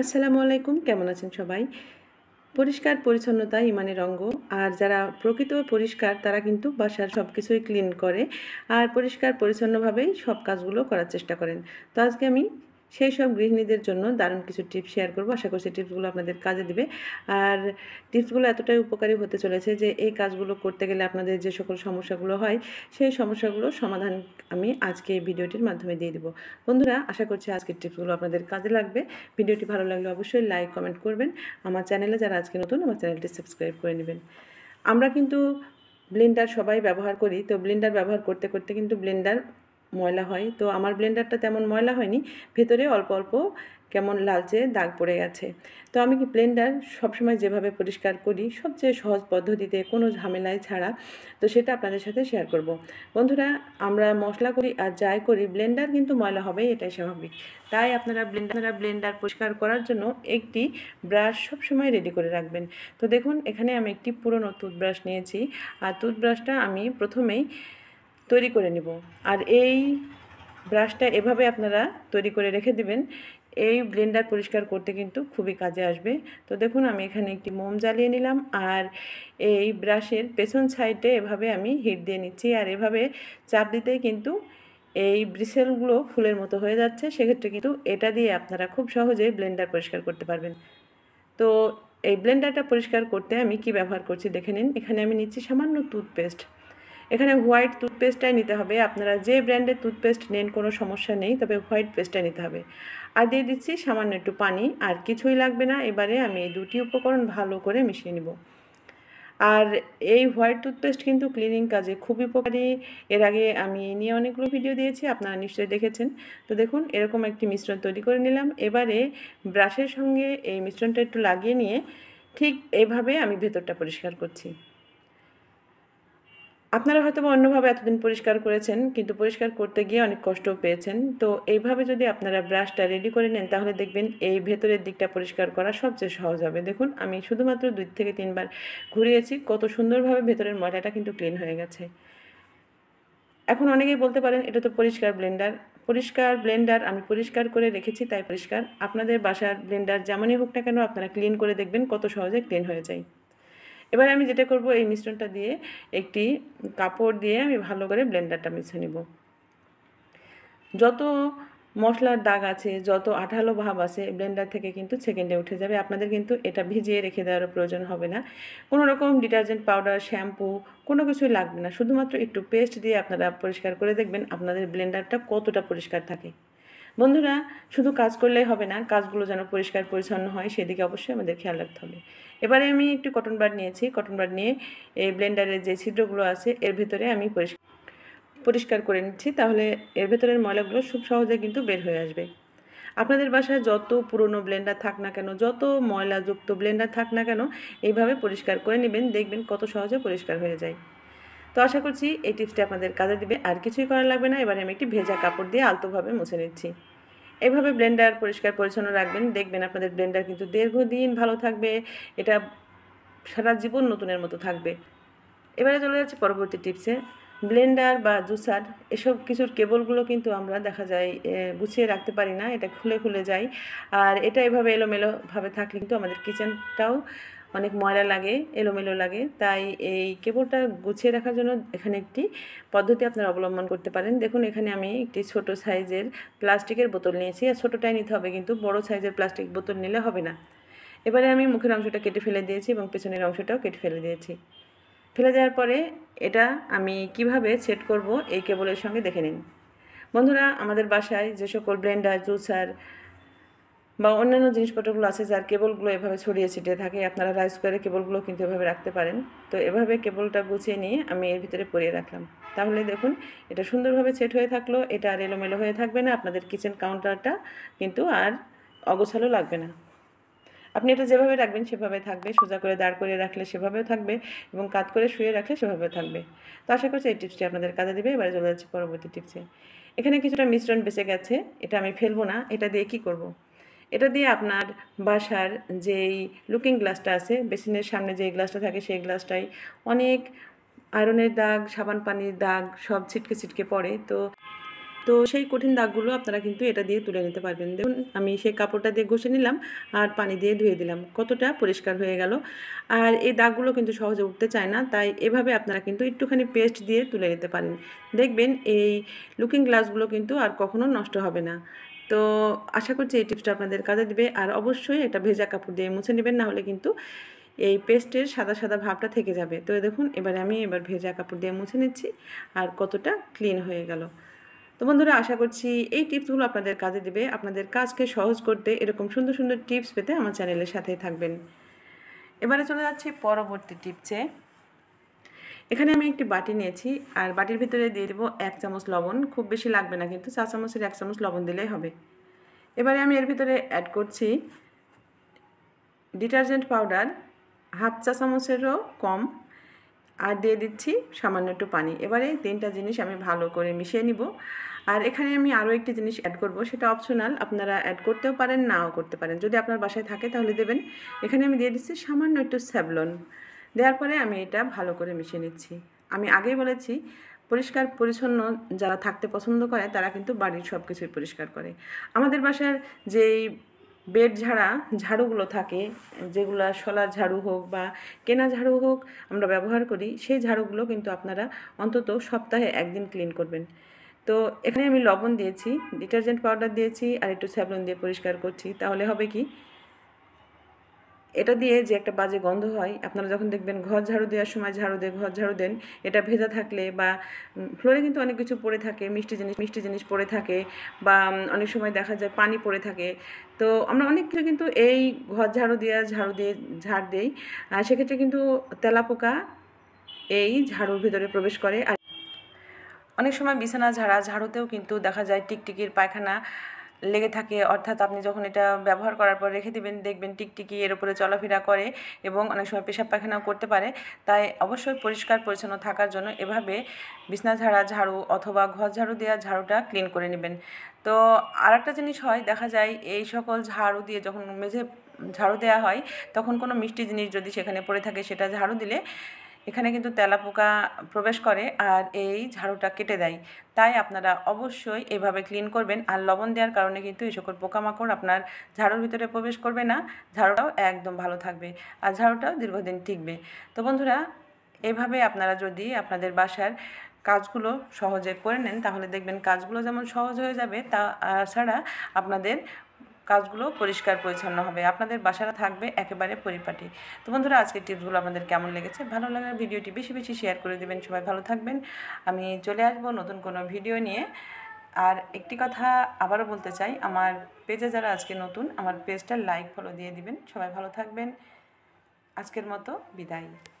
আসসালামু আলাইকুম কেমন আছেন সবাই পরিষ্কার পরিচ্ছন্নতা ইমানের অঙ্গ আর যারা প্রকৃত পরিষ্কার তারা কিন্তু বাসার সব কিছুই ক্লিন করে আর পরিষ্কার পরিচ্ছন্নভাবেই সব কাজগুলো করার চেষ্টা করেন তো আজকে আমি সেই সব গৃহিণীদের জন্য দারুণ কিছু টিপস শেয়ার করবো আশা করছি টিপসগুলো আপনাদের কাজে দিবে আর টিপসগুলো এতটাই উপকারী হতে চলেছে যে এই কাজগুলো করতে গেলে আপনাদের যে সকল সমস্যাগুলো হয় সেই সমস্যাগুলো সমাধান আমি আজকে এই ভিডিওটির মাধ্যমে দিয়ে দেবো বন্ধুরা আশা করছি আজকের টিপসগুলো আপনাদের কাজে লাগবে ভিডিওটি ভালো লাগলে অবশ্যই লাইক কমেন্ট করবেন আমার চ্যানেলে যারা আজকে নতুন আমার চ্যানেলটি সাবস্ক্রাইব করে নেবেন আমরা কিন্তু ব্লেন্ডার সবাই ব্যবহার করি তো ব্লেন্ডার ব্যবহার করতে করতে কিন্তু ব্লেন্ডার ময়লা হয় তো আমার ব্লেন্ডারটা তেমন ময়লা হয়নি ভেতরে অল্প অল্প কেমন লালচে দাগ পড়ে গেছে তো আমি কি ব্লেন্ডার সবসময় যেভাবে পরিষ্কার করি সবচেয়ে সহজ পদ্ধতিতে কোনো ঝামেলায় ছাড়া তো সেটা আপনাদের সাথে শেয়ার করব। বন্ধুরা আমরা মশলা করি আর যাই করি ব্লেন্ডার কিন্তু ময়লা হবে এটাই স্বাভাবিক তাই আপনারা ব্লেন্ডার ব্লেন্ডার পরিষ্কার করার জন্য একটি ব্রাশ সবসময় রেডি করে রাখবেন তো দেখুন এখানে আমি একটি পুরনো টুথব্রাশ নিয়েছি আর টুথব্রাশটা আমি প্রথমেই তৈরি করে নিব আর এই ব্রাশটা এভাবে আপনারা তৈরি করে রেখে দিবেন এই ব্লেন্ডার পরিষ্কার করতে কিন্তু খুবই কাজে আসবে তো দেখুন আমি এখানে একটি মোম জ্বালিয়ে নিলাম আর এই ব্রাশের পেছন সাইডে এভাবে আমি হিট দিয়ে নিচ্ছি আর এভাবে চাপ দিতেই কিন্তু এই ব্রিসেলগুলো ফুলের মতো হয়ে যাচ্ছে সেক্ষেত্রে কিন্তু এটা দিয়ে আপনারা খুব সহজেই ব্লেন্ডার পরিষ্কার করতে পারবেন তো এই ব্লেন্ডারটা পরিষ্কার করতে আমি কি ব্যবহার করছি দেখে নিন এখানে আমি নিচ্ছি সামান্য টুথপেস্ট এখানে হোয়াইট টুথপেস্টটাই নিতে হবে আপনারা যে ব্র্যান্ডের টুথপেস্ট নেন কোনো সমস্যা নেই তবে হোয়াইট পেস্টটাই নিতে হবে আর দিয়ে দিচ্ছি সামান্য একটু পানি আর কিছুই লাগবে না এবারে আমি এই দুটি উপকরণ ভালো করে মিশিয়ে নিব আর এই হোয়াইট টুথপেস্ট কিন্তু ক্লিনিং কাজে খুব উপকারী এর আগে আমি এই নিয়ে অনেকগুলো ভিডিও দিয়েছি আপনারা নিশ্চয়ই দেখেছেন তো দেখুন এরকম একটি মিশ্রণ তৈরি করে নিলাম এবারে ব্রাশের সঙ্গে এই মিশ্রণটা একটু লাগিয়ে নিয়ে ঠিক এভাবে আমি ভেতরটা পরিষ্কার করছি আপনারা হয়তো অন্যভাবে এতদিন পরিষ্কার করেছেন কিন্তু পরিষ্কার করতে গিয়ে অনেক কষ্টও পেয়েছেন তো এইভাবে যদি আপনারা ব্রাশটা রেডি করে নেন তাহলে দেখবেন এই ভেতরের দিকটা পরিষ্কার করা সবচেয়ে সহজ হবে দেখুন আমি শুধুমাত্র দুই থেকে তিনবার ঘুরিয়েছি কত সুন্দরভাবে ভেতরের ময়লাটা কিন্তু ক্লিন হয়ে গেছে এখন অনেকেই বলতে পারেন এটা তো পরিষ্কার ব্লেন্ডার পরিষ্কার ব্লেন্ডার আমি পরিষ্কার করে রেখেছি তাই পরিষ্কার আপনাদের বাসার ব্লেন্ডার যেমনই হোক না কেন আপনারা ক্লিন করে দেখবেন কত সহজে ক্লিন হয়ে যায় এবার আমি যেটা করব এই মিশ্রণটা দিয়ে একটি কাপড় দিয়ে আমি ভালো করে ব্লেন্ডারটা মিশে নিব যত মশলার দাগ আছে যত আঠালো ভাব আছে ব্লেন্ডার থেকে কিন্তু সেকেন্ডে উঠে যাবে আপনাদের কিন্তু এটা ভিজিয়ে রেখে দেওয়ারও প্রয়োজন হবে না কোনো রকম ডিটারজেন্ট পাউডার শ্যাম্পু কোনো কিছুই লাগবে না শুধুমাত্র একটু পেস্ট দিয়ে আপনারা পরিষ্কার করে দেখবেন আপনাদের ব্লেন্ডারটা কতটা পরিষ্কার থাকে বন্ধুরা শুধু কাজ করলেই হবে না কাজগুলো যেন পরিষ্কার পরিচ্ছন্ন হয় সেদিকে অবশ্যই আমাদের খেয়াল রাখতে হবে এবারে আমি একটু কটন বার নিয়েছি কটন বার নিয়ে এই ব্লেন্ডারের যে ছিদ্রগুলো আছে এর ভিতরে আমি পরিষ্কার পরিষ্কার করে নিচ্ছি তাহলে এর ভেতরের ময়লাগুলো খুব সহজে কিন্তু বের হয়ে আসবে আপনাদের বাসায় যত পুরনো ব্লেন্ডার থাক না কেন যত ময়লাযুক্ত ব্লেন্ডার থাক না কেন এইভাবে পরিষ্কার করে নেবেন দেখবেন কত সহজে পরিষ্কার হয়ে যায় তো আশা করছি এই টিপসটা আপনাদের কাজে দিবে আর কিছুই করা লাগবে না এবারে আমি একটি ভেজা কাপড় দিয়ে আলতোভাবে মুছে নিচ্ছি এভাবে ব্লেন্ডার পরিষ্কার পরিচ্ছন্ন রাখবেন দেখবেন আপনাদের ব্লেন্ডার কিন্তু দীর্ঘদিন ভালো থাকবে এটা সারা জীবন নতুনের মতো থাকবে এবারে চলে যাচ্ছে পরবর্তী টিপসে ব্লেন্ডার বা জুসার এসব কিছুর কেবলগুলো কিন্তু আমরা দেখা যায় গুছিয়ে রাখতে পারি না এটা খুলে খুলে যায় আর এটা এভাবে এলোমেলোভাবে থাকলে কিন্তু আমাদের কিচেনটাও অনেক ময়লা লাগে এলোমেলো লাগে তাই এই কেবলটা গুছিয়ে রাখার জন্য এখানে একটি পদ্ধতি আপনারা অবলম্বন করতে পারেন দেখুন এখানে আমি একটি ছোট সাইজের প্লাস্টিকের বোতল নিয়েছি আর ছোটোটাই নিতে হবে কিন্তু বড় সাইজের প্লাস্টিক বোতল নিলে হবে না এবারে আমি মুখের অংশটা কেটে ফেলে দিয়েছি এবং পেছনের অংশটাও কেটে ফেলে দিয়েছি ফেলে দেওয়ার পরে এটা আমি কিভাবে সেট করব এই কেবলের সঙ্গে দেখে নিন বন্ধুরা আমাদের বাসায় যে সকল ব্লেন্ডার জুসার বা অন্যান্য জিনিসপত্রগুলো আছে যার কেবলগুলো এভাবে ছড়িয়ে ছিটিয়ে থাকে আপনারা রাইস কুকারে কেবলগুলো কিন্তু এভাবে রাখতে পারেন তো এভাবে কেবলটা গুছিয়ে নিয়ে আমি এর ভিতরে পরিয়ে রাখলাম তাহলে দেখুন এটা সুন্দরভাবে সেট হয়ে থাকলো এটা আর এলোমেলো হয়ে থাকবে না আপনাদের কিচেন কাউন্টারটা কিন্তু আর অগোছালো লাগবে না আপনি এটা যেভাবে রাখবেন সেভাবে থাকবে সোজা করে দাঁড় করে রাখলে সেভাবেও থাকবে এবং কাত করে শুয়ে রাখলে সেভাবেও থাকবে তো আশা করছি এই টিপসটি আপনাদের কাজে দেবে এবারে চলে যাচ্ছে পরবর্তী টিপসে এখানে কিছুটা মিশ্রণ বেঁচে গেছে এটা আমি ফেলবো না এটা দিয়ে কী করবো এটা দিয়ে আপনার বাসার যেই লুকিং গ্লাসটা আছে বেসিনের সামনে যেই গ্লাসটা থাকে সেই গ্লাসটাই অনেক আয়রনের দাগ সাবান পানির দাগ সব ছিটকে ছিটকে পড়ে তো তো সেই কঠিন দাগগুলো আপনারা কিন্তু এটা দিয়ে তুলে নিতে পারবেন দেখুন আমি সেই কাপড়টা দিয়ে ঘষে নিলাম আর পানি দিয়ে ধুয়ে দিলাম কতটা পরিষ্কার হয়ে গেল আর এই দাগগুলো কিন্তু সহজে উঠতে চায় না তাই এভাবে আপনারা কিন্তু একটুখানি পেস্ট দিয়ে তুলে নিতে পারেন দেখবেন এই লুকিং গ্লাসগুলো কিন্তু আর কখনো নষ্ট হবে না তো আশা করছি এই টিপসটা আপনাদের কাজে দিবে আর অবশ্যই এটা ভেজা কাপড় দিয়ে মুছে নেবেন না হলে কিন্তু এই পেস্টের সাদা সাদা ভাবটা থেকে যাবে তো দেখুন এবারে আমি এবার ভেজা কাপড় দিয়ে মুছে নিচ্ছি আর কতটা ক্লিন হয়ে গেল তো বন্ধুরা আশা করছি এই টিপসগুলো আপনাদের কাজে দিবে আপনাদের কাজকে সহজ করতে এরকম সুন্দর সুন্দর টিপস পেতে আমার চ্যানেলের সাথেই থাকবেন এবারে চলে যাচ্ছি পরবর্তী টিপসে এখানে আমি একটি বাটি নিয়েছি আর বাটির ভিতরে দিয়ে দেবো এক চামচ লবণ খুব বেশি লাগবে না কিন্তু চা চামচের এক চামচ লবণ দিলেই হবে এবারে আমি এর ভিতরে অ্যাড করছি ডিটারজেন্ট পাউডার হাফ চা চামচেরও কম আর দিয়ে দিচ্ছি সামান্য একটু পানি এবারে তিনটা জিনিস আমি ভালো করে মিশিয়ে নিব আর এখানে আমি আরও একটি জিনিস অ্যাড করব সেটা অপশনাল আপনারা অ্যাড করতেও পারেন নাও করতে পারেন যদি আপনার বাসায় থাকে তাহলে দেবেন এখানে আমি দিয়ে দিচ্ছি সামান্য একটু স্যাবলন দেওয়ার পরে আমি এটা ভালো করে মিশিয়ে নিচ্ছি আমি আগেই বলেছি পরিষ্কার পরিচ্ছন্ন যারা থাকতে পছন্দ করে তারা কিন্তু বাড়ির সব কিছুই পরিষ্কার করে আমাদের বাসার যেই বেড ঝাড়া ঝাড়ুগুলো থাকে যেগুলো শলার ঝাড়ু হোক বা কেনা ঝাড়ু হোক আমরা ব্যবহার করি সেই ঝাড়ুগুলো কিন্তু আপনারা অন্তত সপ্তাহে একদিন ক্লিন করবেন তো এখানে আমি লবণ দিয়েছি ডিটারজেন্ট পাউডার দিয়েছি আর একটু স্যাবলন দিয়ে পরিষ্কার করছি তাহলে হবে কি এটা দিয়ে যে একটা বাজে গন্ধ হয় আপনারা যখন দেখবেন ঘর ঝাড়ু দেওয়ার সময় ঝাড়ু দিয়ে ঘর ঝাড়ু দেন এটা ভেজা থাকলে বা ফ্লোরে কিন্তু অনেক কিছু পড়ে থাকে মিষ্টি জিনিস মিষ্টি জিনিস পড়ে থাকে বা অনেক সময় দেখা যায় পানি পড়ে থাকে তো আমরা অনেক কিছু কিন্তু এই ঘর ঝাড়ু দেওয়া ঝাড়ু দিয়ে ঝাড় দিই সেক্ষেত্রে কিন্তু তেলাপোকা এই ঝাড়ুর ভিতরে প্রবেশ করে আর অনেক সময় বিছানা ঝাড়া ঝাড়ুতেও কিন্তু দেখা যায় টিকটিকির পায়খানা লেগে থাকে অর্থাৎ আপনি যখন এটা ব্যবহার করার পর রেখে দেবেন দেখবেন টিকটিকি এর উপরে চলাফেরা করে এবং অনেক সময় পেশাব পায়খানাও করতে পারে তাই অবশ্যই পরিষ্কার পরিচ্ছন্ন থাকার জন্য এভাবে বিছনা ঝাড়া ঝাড়ু অথবা ঘর ঝাড়ু দেওয়া ঝাড়ুটা ক্লিন করে নেবেন তো আর একটা জিনিস হয় দেখা যায় এই সকল ঝাড়ু দিয়ে যখন মেঝে ঝাড়ু দেওয়া হয় তখন কোনো মিষ্টি জিনিস যদি সেখানে পড়ে থাকে সেটা ঝাড়ু দিলে এখানে কিন্তু তেলাপোকা প্রবেশ করে আর এই ঝাড়ুটা কেটে দেয় তাই আপনারা অবশ্যই এভাবে ক্লিন করবেন আর লবণ দেওয়ার কারণে কিন্তু এই সকল পোকামাকড় আপনার ঝাড়ুর ভিতরে প্রবেশ করবে না ঝাড়ুটাও একদম ভালো থাকবে আর ঝাড়ুটাও দীর্ঘদিন টিকবে তো বন্ধুরা এভাবে আপনারা যদি আপনাদের বাসার কাজগুলো সহজে করে নেন তাহলে দেখবেন কাজগুলো যেমন সহজ হয়ে যাবে তা ছাড়া আপনাদের কাজগুলো পরিষ্কার পরিচ্ছন্ন হবে আপনাদের বাসাটা থাকবে একেবারে পরিপাটি তো বন্ধুরা আজকের টিপসগুলো আপনাদের কেমন লেগেছে ভালো লাগলে ভিডিওটি বেশি বেশি শেয়ার করে দেবেন সবাই ভালো থাকবেন আমি চলে আসবো নতুন কোনো ভিডিও নিয়ে আর একটি কথা আবারও বলতে চাই আমার পেজে যারা আজকে নতুন আমার পেজটা লাইক ফলো দিয়ে দিবেন সবাই ভালো থাকবেন আজকের মতো বিদায়